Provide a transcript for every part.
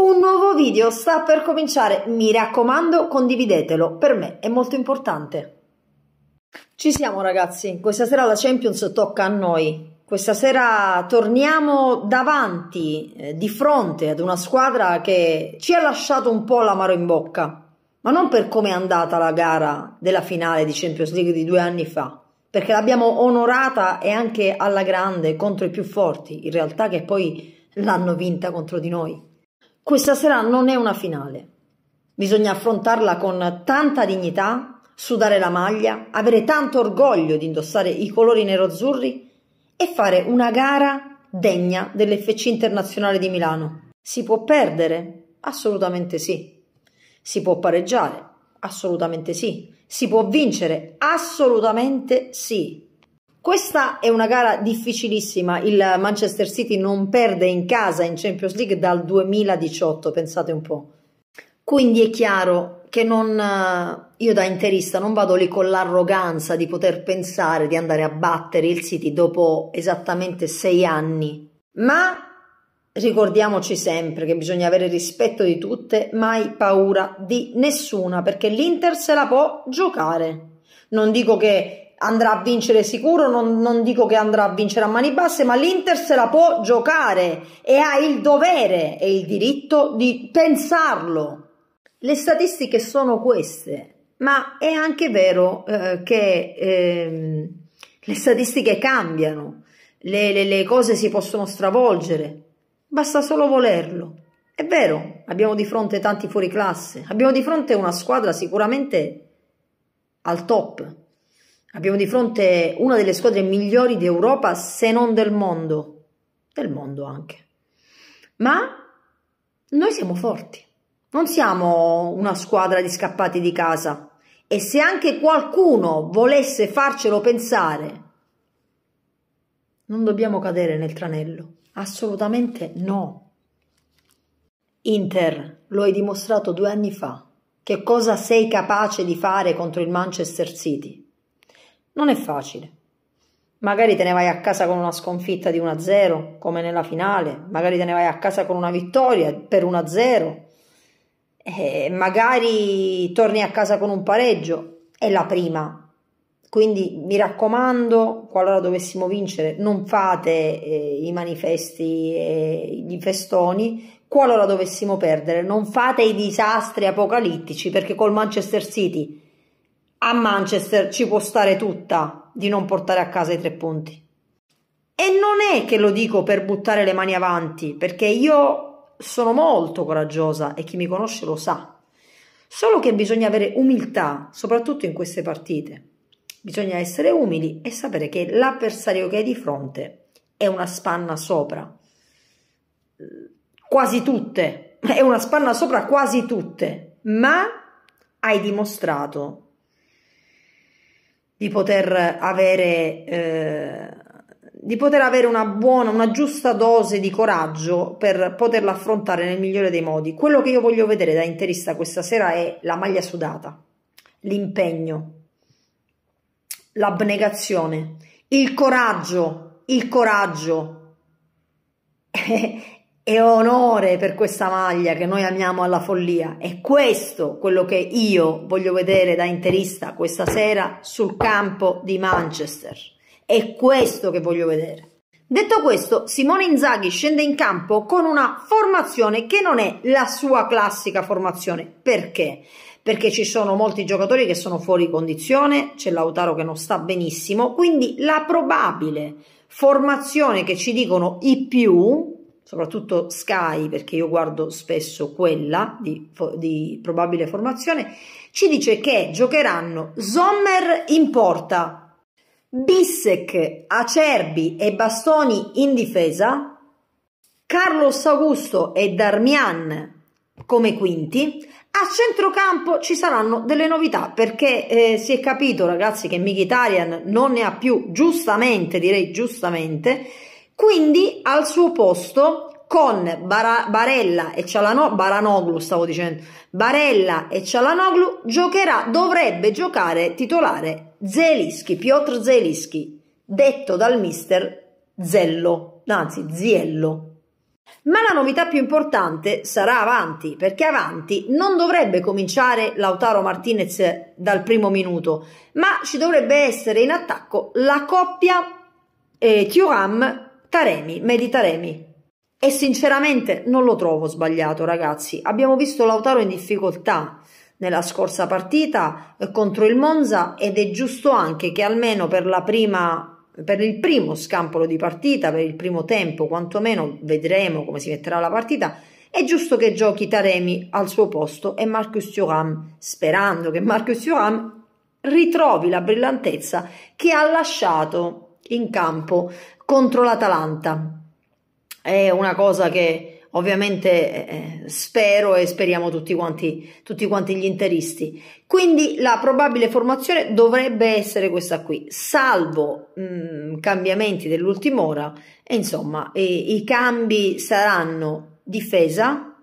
Un nuovo video sta per cominciare, mi raccomando condividetelo, per me è molto importante. Ci siamo ragazzi, questa sera la Champions tocca a noi. Questa sera torniamo davanti, eh, di fronte ad una squadra che ci ha lasciato un po' l'amaro in bocca, ma non per come è andata la gara della finale di Champions League di due anni fa, perché l'abbiamo onorata e anche alla grande contro i più forti, in realtà che poi l'hanno vinta contro di noi. Questa sera non è una finale. Bisogna affrontarla con tanta dignità, sudare la maglia, avere tanto orgoglio di indossare i colori nero-azzurri e fare una gara degna dell'FC Internazionale di Milano. Si può perdere? Assolutamente sì. Si può pareggiare? Assolutamente sì. Si può vincere? Assolutamente sì. Questa è una gara difficilissima, il Manchester City non perde in casa in Champions League dal 2018, pensate un po'. Quindi è chiaro che non, eh, io da interista non vado lì con l'arroganza di poter pensare di andare a battere il City dopo esattamente sei anni, ma Ricordiamoci sempre che bisogna avere rispetto di tutte, mai paura di nessuna, perché l'Inter se la può giocare. Non dico che andrà a vincere sicuro, non, non, dico che andrà a vincere a mani basse, ma l'Inter se la può giocare e ha il dovere e il diritto di pensarlo. Le statistiche sono queste, ma è anche vero eh, che eh, le statistiche cambiano, le, le, le cose si possono stravolgere, basta solo volerlo. È vero, abbiamo di fronte tanti fuori classe, abbiamo di fronte una squadra sicuramente al top, Abbiamo di fronte una delle squadre migliori d'Europa, se non del mondo, del mondo anche. Ma noi siamo forti, non siamo una squadra di scappati di casa. E se anche qualcuno volesse farcelo pensare, non dobbiamo cadere nel tranello. Assolutamente no. Inter, lo hai dimostrato due anni fa. Che cosa sei capace di fare contro il Manchester City? Non è facile. Magari te ne vai a casa con una sconfitta di 1-0, come nella finale, magari te ne vai a casa con una vittoria per 1-0, e eh, magari torni a casa con un pareggio, è la prima. Quindi mi raccomando, qualora dovessimo vincere, non fate eh, i manifesti e eh, i festoni, qualora dovessimo perdere, non fate i disastri apocalittici, perché col Manchester City a Manchester ci può stare tutta di non portare a casa i tre punti. E non è che lo dico per buttare le mani avanti, perché io sono molto coraggiosa e chi mi conosce lo sa. Solo che bisogna avere umiltà, soprattutto in queste partite. Bisogna essere umili e sapere che l'avversario che hai di fronte è una spanna sopra. Quasi tutte, è una spanna sopra quasi tutte, ma hai dimostrato di poter avere, eh, di poter avere una buona, una giusta dose di coraggio per poterla affrontare nel migliore dei modi. Quello che io voglio vedere da interista questa sera è la maglia sudata, l'impegno, l'abnegazione, il coraggio, il coraggio. Eh, e onore per questa maglia che noi amiamo alla follia. È questo quello che io voglio vedere da interista questa sera sul campo di Manchester. È questo che voglio vedere. Detto questo, Simone Inzaghi scende in campo con una formazione che non è la sua classica formazione. Perché? Perché ci sono molti giocatori che sono fuori condizione, c'è Lautaro che non sta benissimo, quindi la probabile formazione che ci dicono i più soprattutto Sky, perché io guardo spesso quella di, di probabile formazione, ci dice che giocheranno Sommer in porta, Bissek, Acerbi e Bastoni in difesa, Carlos Augusto e Darmian come quinti. A centrocampo ci saranno delle novità perché eh, si è capito ragazzi che Mkhitaryan non ne ha più giustamente, direi giustamente, quindi al suo posto con Bara- Barella e Cialanoglu, Baranoglu stavo dicendo, Barella e Cialanoglu giocherà, dovrebbe giocare titolare Zelischi, Piotr Zelischi, detto dal mister Zello, anzi Ziello. Ma la novità più importante sarà avanti, perché avanti non dovrebbe cominciare Lautaro Martinez dal primo minuto, ma ci dovrebbe essere in attacco la coppia eh, Thuram Taremi, Medi Taremi. E sinceramente non lo trovo sbagliato, ragazzi. Abbiamo visto Lautaro in difficoltà nella scorsa partita eh, contro il Monza ed è giusto anche che almeno per la prima per il primo scampolo di partita, per il primo tempo, quantomeno vedremo come si metterà la partita. È giusto che giochi Taremi al suo posto e Marcus Thuram, sperando che Marcus Thuram ritrovi la brillantezza che ha lasciato in campo contro l'Atalanta. È una cosa che ovviamente eh, eh, spero e speriamo tutti quanti, tutti quanti gli interisti. Quindi la probabile formazione dovrebbe essere questa qui, salvo mh, mm, cambiamenti dell'ultima ora, e insomma e, i cambi saranno difesa,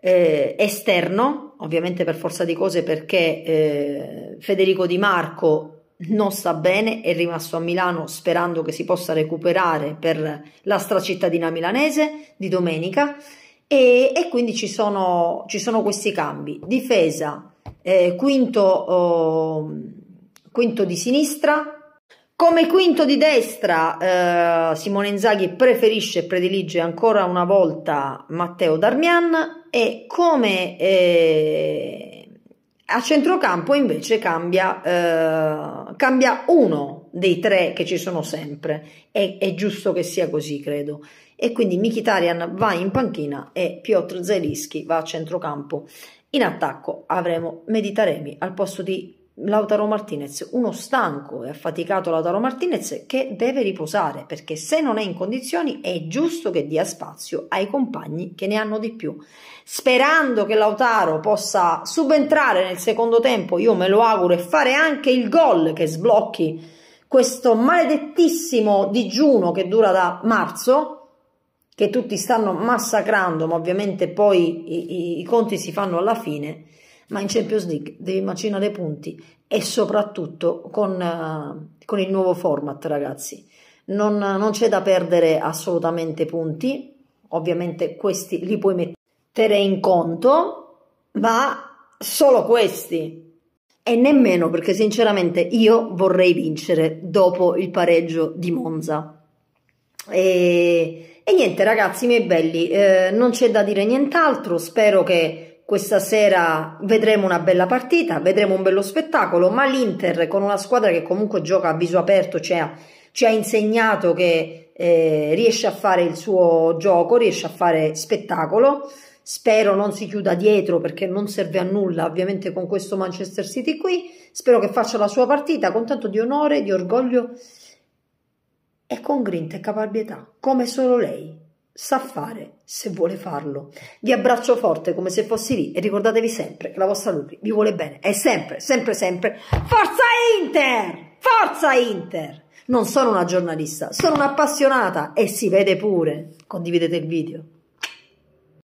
eh, esterno, ovviamente per forza di cose perché eh, Federico Di Marco non sta bene, è rimasto a Milano sperando che si possa recuperare per la stracittadina milanese di domenica e, e quindi ci sono, ci sono, questi cambi. Difesa, eh, quinto, oh, quinto, di sinistra, come quinto di destra eh, Simone Inzaghi preferisce e predilige ancora una volta Matteo Darmian e come... Eh, a centrocampo invece cambia, eh, cambia, uno dei tre che ci sono sempre, è, è giusto che sia così credo. E quindi Mikitarian va in panchina e Piotr Zelischi va a centrocampo. In attacco avremo Meditaremi al posto di Lautaro Martinez, uno stanco e affaticato Lautaro Martinez che deve riposare perché se non è in condizioni è giusto che dia spazio ai compagni che ne hanno di più. Sperando che Lautaro possa subentrare nel secondo tempo, io me lo auguro, e fare anche il gol che sblocchi questo maledettissimo digiuno che dura da marzo, che tutti stanno massacrando, ma ovviamente poi i, i, i conti si fanno alla fine ma in Champions League devi macinare punti e soprattutto con, uh, con il nuovo format, ragazzi. Non, non c'è da perdere assolutamente punti, ovviamente questi li puoi mettere in conto, ma solo questi. E nemmeno perché sinceramente io vorrei vincere dopo il pareggio di Monza. E, e niente ragazzi miei belli, eh, non c'è da dire nient'altro, spero che questa sera vedremo una bella partita, vedremo un bello spettacolo, ma l'Inter con una squadra che comunque gioca a viso aperto, cioè, ci ha insegnato che eh, riesce a fare il suo gioco, riesce a fare spettacolo. Spero non si chiuda dietro perché non serve a nulla ovviamente con questo Manchester City qui. Spero che faccia la sua partita con tanto di onore, di orgoglio e con grinta e caparbietà, come solo lei sa fare se vuole farlo. Vi abbraccio forte come se fossi lì e ricordatevi sempre che la vostra Lupi vi vuole bene e sempre, sempre, sempre Forza Inter! Forza Inter! Non sono una giornalista, sono un'appassionata e si vede pure. Condividete il video.